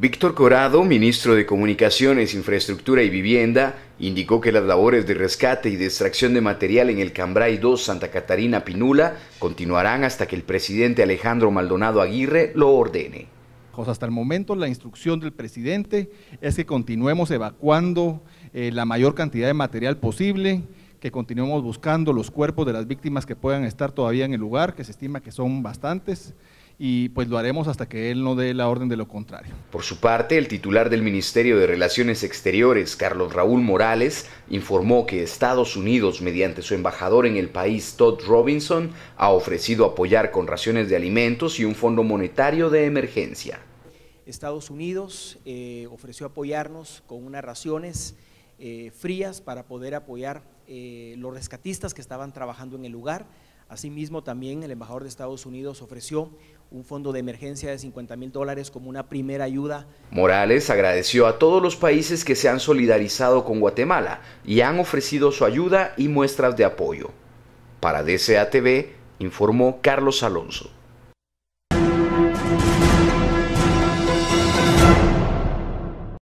Víctor Corado, ministro de Comunicaciones, Infraestructura y Vivienda, indicó que las labores de rescate y de extracción de material en el Cambray 2 Santa Catarina Pinula continuarán hasta que el presidente Alejandro Maldonado Aguirre lo ordene. Pues hasta el momento la instrucción del presidente es que continuemos evacuando eh, la mayor cantidad de material posible, que continuemos buscando los cuerpos de las víctimas que puedan estar todavía en el lugar, que se estima que son bastantes, y pues lo haremos hasta que él no dé la orden de lo contrario. Por su parte, el titular del Ministerio de Relaciones Exteriores, Carlos Raúl Morales, informó que Estados Unidos, mediante su embajador en el país, Todd Robinson, ha ofrecido apoyar con raciones de alimentos y un fondo monetario de emergencia. Estados Unidos eh, ofreció apoyarnos con unas raciones eh, frías para poder apoyar eh, los rescatistas que estaban trabajando en el lugar. Asimismo, también el embajador de Estados Unidos ofreció un fondo de emergencia de 50 mil dólares como una primera ayuda. Morales agradeció a todos los países que se han solidarizado con Guatemala y han ofrecido su ayuda y muestras de apoyo. Para DCATV, informó Carlos Alonso.